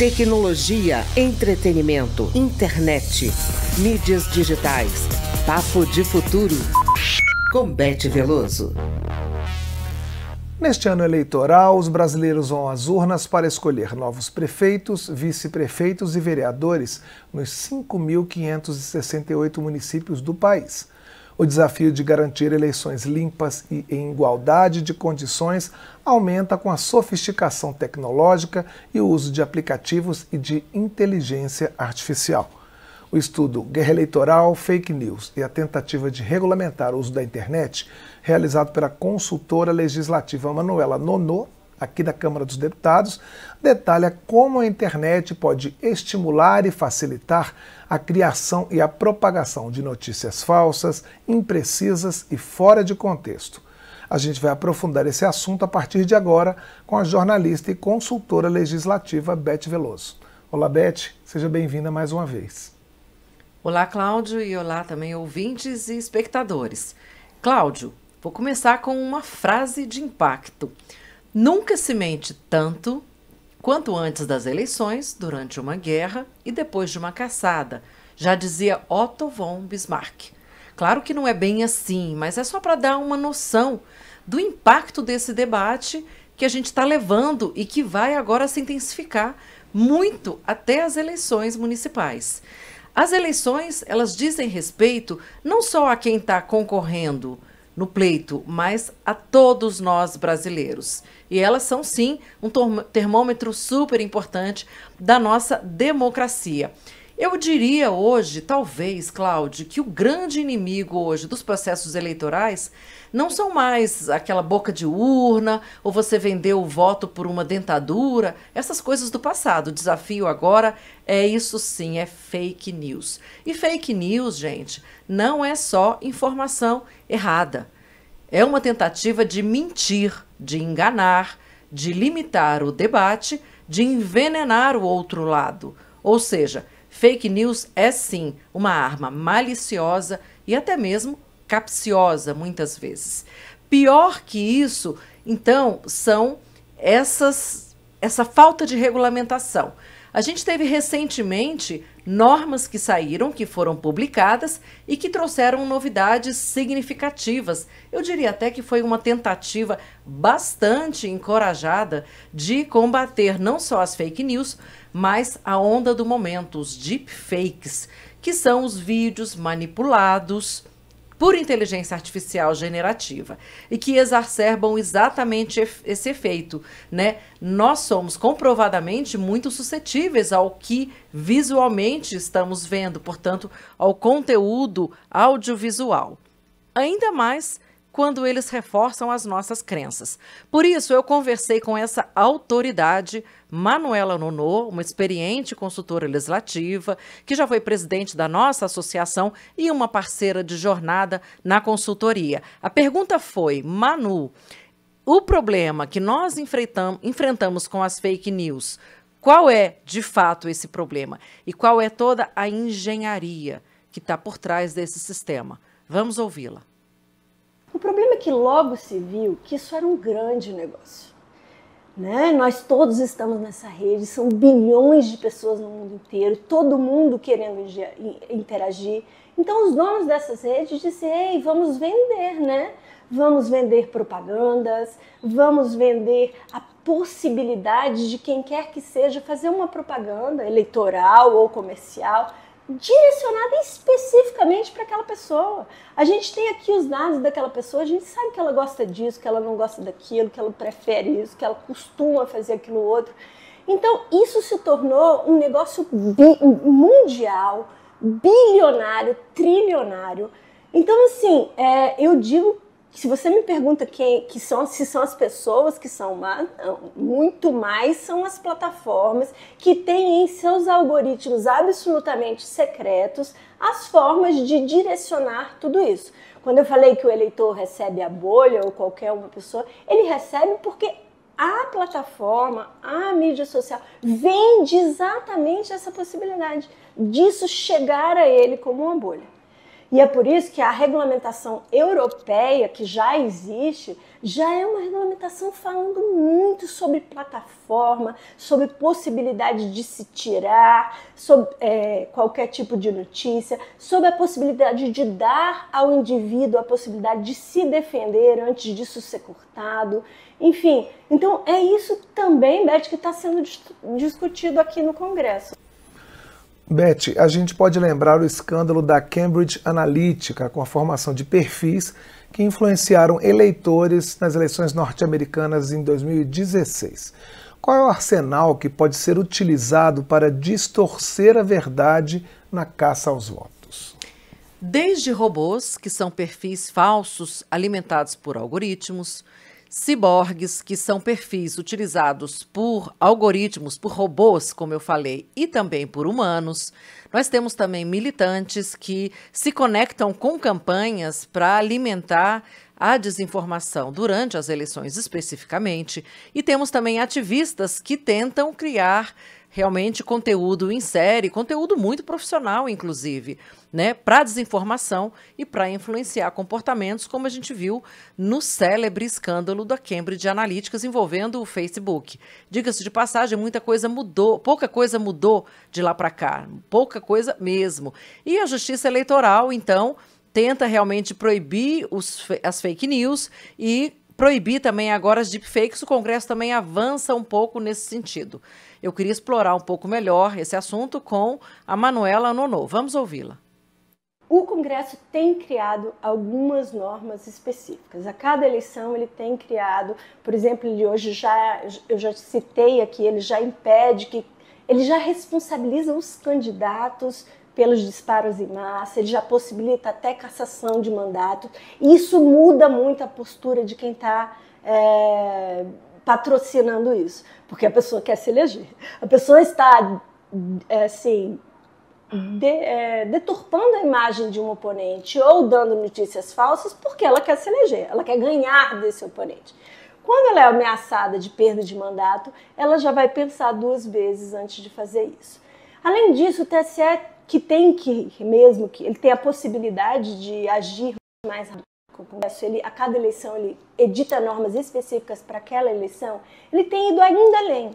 Tecnologia, entretenimento, internet, mídias digitais. Papo de futuro. Com Bete Veloso. Neste ano eleitoral, os brasileiros vão às urnas para escolher novos prefeitos, vice-prefeitos e vereadores nos 5.568 municípios do país. O desafio de garantir eleições limpas e em igualdade de condições aumenta com a sofisticação tecnológica e o uso de aplicativos e de inteligência artificial. O estudo Guerra Eleitoral, Fake News e a tentativa de regulamentar o uso da internet, realizado pela consultora legislativa Manuela Nonô, aqui da Câmara dos Deputados, detalha como a internet pode estimular e facilitar a criação e a propagação de notícias falsas, imprecisas e fora de contexto. A gente vai aprofundar esse assunto a partir de agora com a jornalista e consultora legislativa Beth Veloso. Olá, Beth, seja bem-vinda mais uma vez. Olá, Cláudio, e olá também ouvintes e espectadores. Cláudio, vou começar com uma frase de impacto. Nunca se mente tanto quanto antes das eleições, durante uma guerra e depois de uma caçada, já dizia Otto von Bismarck. Claro que não é bem assim, mas é só para dar uma noção do impacto desse debate que a gente está levando e que vai agora se intensificar muito até as eleições municipais. As eleições, elas dizem respeito não só a quem está concorrendo no pleito, mas a todos nós brasileiros. E elas são, sim, um termômetro super importante da nossa democracia. Eu diria hoje, talvez, Cláudio, que o grande inimigo hoje dos processos eleitorais não são mais aquela boca de urna ou você vendeu o voto por uma dentadura, essas coisas do passado. O desafio agora é isso sim, é fake news. E fake news, gente, não é só informação errada. É uma tentativa de mentir, de enganar, de limitar o debate, de envenenar o outro lado. Ou seja, Fake news é sim uma arma maliciosa e até mesmo capciosa, muitas vezes. Pior que isso, então, são essas, essa falta de regulamentação. A gente teve recentemente normas que saíram, que foram publicadas e que trouxeram novidades significativas. Eu diria até que foi uma tentativa bastante encorajada de combater não só as fake news, mas a onda do momento, os deepfakes, que são os vídeos manipulados por inteligência artificial generativa e que exacerbam exatamente esse efeito, né? Nós somos comprovadamente muito suscetíveis ao que visualmente estamos vendo, portanto, ao conteúdo audiovisual. Ainda mais quando eles reforçam as nossas crenças. Por isso, eu conversei com essa autoridade, Manuela Nonô, uma experiente consultora legislativa, que já foi presidente da nossa associação e uma parceira de jornada na consultoria. A pergunta foi, Manu, o problema que nós enfrentamos com as fake news, qual é de fato esse problema? E qual é toda a engenharia que está por trás desse sistema? Vamos ouvi-la problema é que logo se viu que isso era um grande negócio. Né? Nós todos estamos nessa rede, são bilhões de pessoas no mundo inteiro, todo mundo querendo interagir. Então, os donos dessas redes dizem: Ei, vamos vender, né? Vamos vender propagandas, vamos vender a possibilidade de quem quer que seja fazer uma propaganda eleitoral ou comercial direcionada especificamente para aquela pessoa. A gente tem aqui os dados daquela pessoa, a gente sabe que ela gosta disso, que ela não gosta daquilo, que ela prefere isso, que ela costuma fazer aquilo outro. Então, isso se tornou um negócio bi mundial, bilionário, trilionário. Então, assim, é, eu digo se você me pergunta quem que são, se são as pessoas que são más, não, muito mais são as plataformas que têm em seus algoritmos absolutamente secretos as formas de direcionar tudo isso. Quando eu falei que o eleitor recebe a bolha ou qualquer uma pessoa, ele recebe porque a plataforma, a mídia social vende exatamente essa possibilidade disso chegar a ele como uma bolha. E é por isso que a regulamentação europeia, que já existe, já é uma regulamentação falando muito sobre plataforma, sobre possibilidade de se tirar, sobre é, qualquer tipo de notícia, sobre a possibilidade de dar ao indivíduo a possibilidade de se defender antes disso ser cortado. Enfim, então é isso também, Beth, que está sendo discutido aqui no Congresso. Beth, a gente pode lembrar o escândalo da Cambridge Analytica, com a formação de perfis que influenciaram eleitores nas eleições norte-americanas em 2016. Qual é o arsenal que pode ser utilizado para distorcer a verdade na caça aos votos? Desde robôs, que são perfis falsos alimentados por algoritmos, Ciborgues, que são perfis utilizados por algoritmos, por robôs, como eu falei, e também por humanos. Nós temos também militantes que se conectam com campanhas para alimentar a desinformação durante as eleições especificamente, e temos também ativistas que tentam criar realmente conteúdo em série, conteúdo muito profissional, inclusive, né, para desinformação e para influenciar comportamentos, como a gente viu no célebre escândalo da Cambridge Analytica envolvendo o Facebook. Diga-se de passagem, muita coisa mudou, pouca coisa mudou de lá para cá, pouca coisa mesmo. E a Justiça Eleitoral, então, tenta realmente proibir os, as fake news e proibir também agora as deepfakes, o Congresso também avança um pouco nesse sentido. Eu queria explorar um pouco melhor esse assunto com a Manuela Nonô. Vamos ouvi-la. O Congresso tem criado algumas normas específicas. A cada eleição ele tem criado, por exemplo, ele hoje já eu já citei aqui, ele já impede que ele já responsabiliza os candidatos pelos disparos em massa, ele já possibilita até cassação de mandato. Isso muda muito a postura de quem está é, patrocinando isso, porque a pessoa quer se eleger. A pessoa está, é, assim, de, é, deturpando a imagem de um oponente ou dando notícias falsas porque ela quer se eleger, ela quer ganhar desse oponente. Quando ela é ameaçada de perda de mandato, ela já vai pensar duas vezes antes de fazer isso. Além disso, o TSE que tem que mesmo que ele tem a possibilidade de agir mais rápido com o Congresso, ele a cada eleição ele edita normas específicas para aquela eleição, ele tem ido ainda além.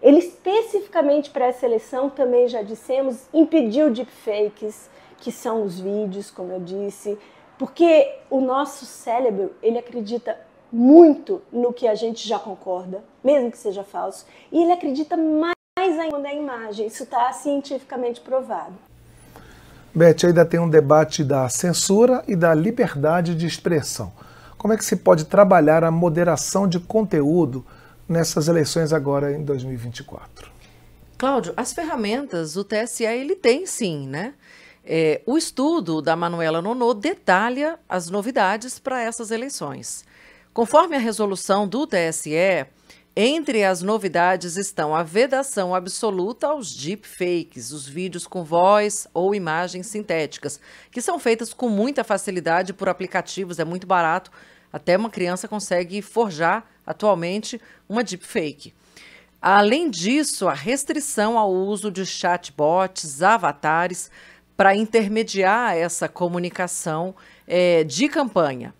Ele especificamente para essa eleição também já dissemos impediu deepfakes, que são os vídeos, como eu disse, porque o nosso cérebro ele acredita muito no que a gente já concorda, mesmo que seja falso, e ele acredita mais ainda na imagem. Isso está cientificamente provado. Beth, ainda tem um debate da censura e da liberdade de expressão. Como é que se pode trabalhar a moderação de conteúdo nessas eleições agora em 2024? Cláudio, as ferramentas, o TSE ele tem sim, né? É, o estudo da Manuela Nonô detalha as novidades para essas eleições. Conforme a resolução do TSE, entre as novidades estão a vedação absoluta aos deepfakes, os vídeos com voz ou imagens sintéticas, que são feitas com muita facilidade por aplicativos, é muito barato. Até uma criança consegue forjar atualmente uma deepfake. Além disso, a restrição ao uso de chatbots, avatares, para intermediar essa comunicação é, de campanha.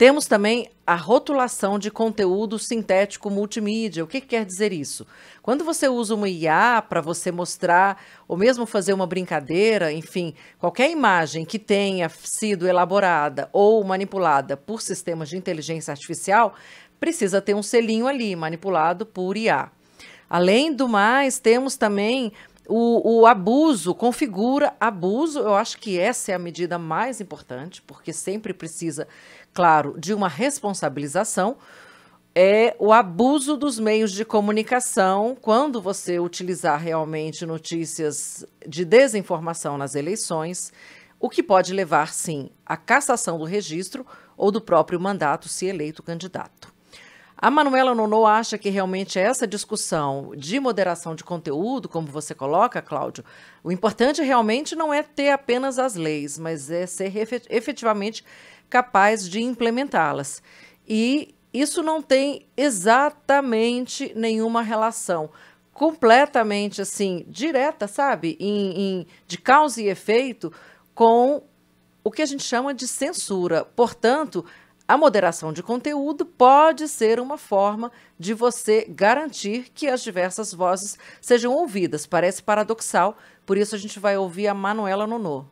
Temos também a rotulação de conteúdo sintético multimídia. O que, que quer dizer isso? Quando você usa uma IA para você mostrar ou mesmo fazer uma brincadeira, enfim, qualquer imagem que tenha sido elaborada ou manipulada por sistemas de inteligência artificial precisa ter um selinho ali, manipulado por IA. Além do mais, temos também o, o, abuso configura abuso. Eu acho que essa é a medida mais importante, porque sempre precisa claro, de uma responsabilização, é o abuso dos meios de comunicação quando você utilizar realmente notícias de desinformação nas eleições, o que pode levar, sim, à cassação do registro ou do próprio mandato se eleito candidato. A Manuela Nono acha que realmente essa discussão de moderação de conteúdo, como você coloca, Cláudio, o importante realmente não é ter apenas as leis, mas é ser efetivamente capaz de implementá-las. E isso não tem exatamente nenhuma relação completamente assim direta, sabe, em, em, de causa e efeito com o que a gente chama de censura. Portanto, a moderação de conteúdo pode ser uma forma de você garantir que as diversas vozes sejam ouvidas. Parece paradoxal, por isso a gente vai ouvir a Manuela Nonô.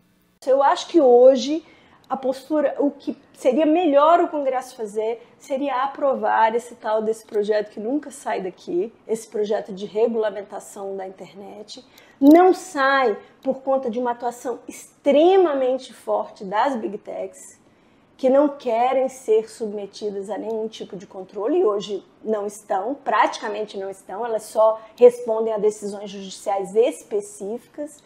Eu acho que hoje a postura, o que seria melhor o Congresso fazer seria aprovar esse tal desse projeto que nunca sai daqui, esse projeto de regulamentação da internet. Não sai por conta de uma atuação extremamente forte das big techs, que não querem ser submetidas a nenhum tipo de controle e hoje não estão, praticamente não estão, elas só respondem a decisões judiciais específicas.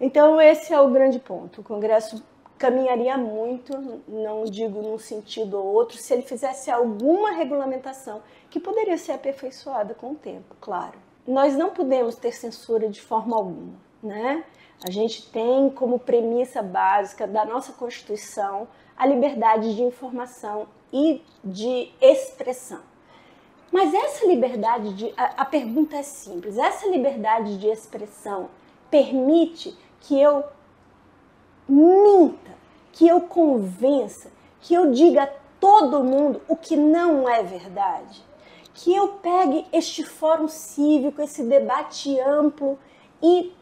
Então, esse é o grande ponto. O Congresso caminharia muito, não digo num sentido ou outro, se ele fizesse alguma regulamentação que poderia ser aperfeiçoada com o tempo, claro. Nós não podemos ter censura de forma alguma, né? A gente tem como premissa básica da nossa Constituição a liberdade de informação e de expressão. Mas essa liberdade de a, a pergunta é simples, essa liberdade de expressão permite que eu minta, que eu convença, que eu diga a todo mundo o que não é verdade. Que eu pegue este fórum cívico, esse debate amplo e,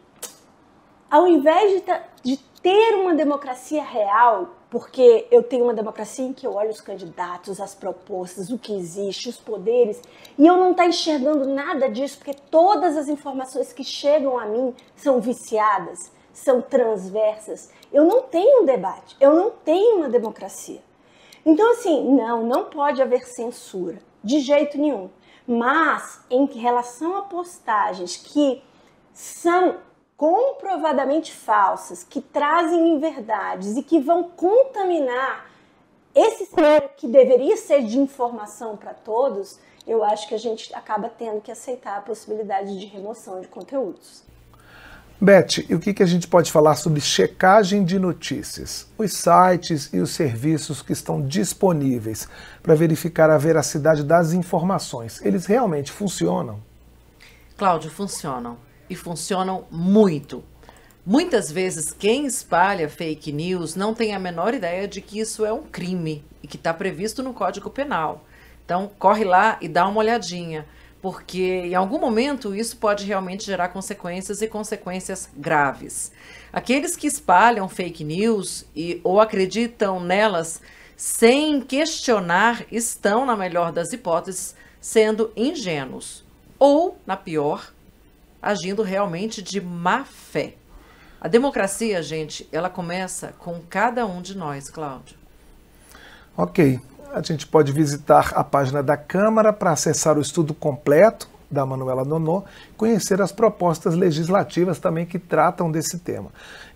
ao invés de, de ter uma democracia real, porque eu tenho uma democracia em que eu olho os candidatos, as propostas, o que existe, os poderes, e eu não estou tá enxergando nada disso, porque todas as informações que chegam a mim são viciadas são transversas, eu não tenho um debate, eu não tenho uma democracia. Então, assim, não, não pode haver censura, de jeito nenhum. Mas, em relação a postagens que são comprovadamente falsas, que trazem inverdades e que vão contaminar esse cenário que deveria ser de informação para todos, eu acho que a gente acaba tendo que aceitar a possibilidade de remoção de conteúdos. Beth, e o que, que a gente pode falar sobre checagem de notícias? Os sites e os serviços que estão disponíveis para verificar a veracidade das informações, eles realmente funcionam? Cláudio, funcionam. E funcionam muito. Muitas vezes quem espalha fake news não tem a menor ideia de que isso é um crime e que está previsto no Código Penal. Então, corre lá e dá uma olhadinha porque em algum momento isso pode realmente gerar consequências e consequências graves. Aqueles que espalham fake news e, ou acreditam nelas sem questionar estão, na melhor das hipóteses, sendo ingênuos ou, na pior, agindo realmente de má fé. A democracia, gente, ela começa com cada um de nós, Cláudio. Ok, a gente pode visitar a página da Câmara para acessar o estudo completo da Manuela Nonô, conhecer as propostas legislativas também que tratam desse tema.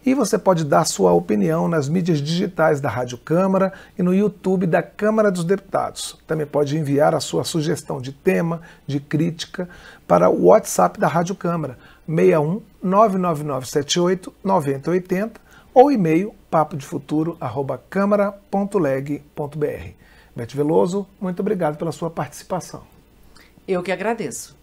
E você pode dar sua opinião nas mídias digitais da Rádio Câmara e no YouTube da Câmara dos Deputados. Também pode enviar a sua sugestão de tema, de crítica, para o WhatsApp da Rádio Câmara, 61 99978 9080 ou e-mail papodefuturo@câmara.leg.br. Mete Veloso, muito obrigado pela sua participação. Eu que agradeço.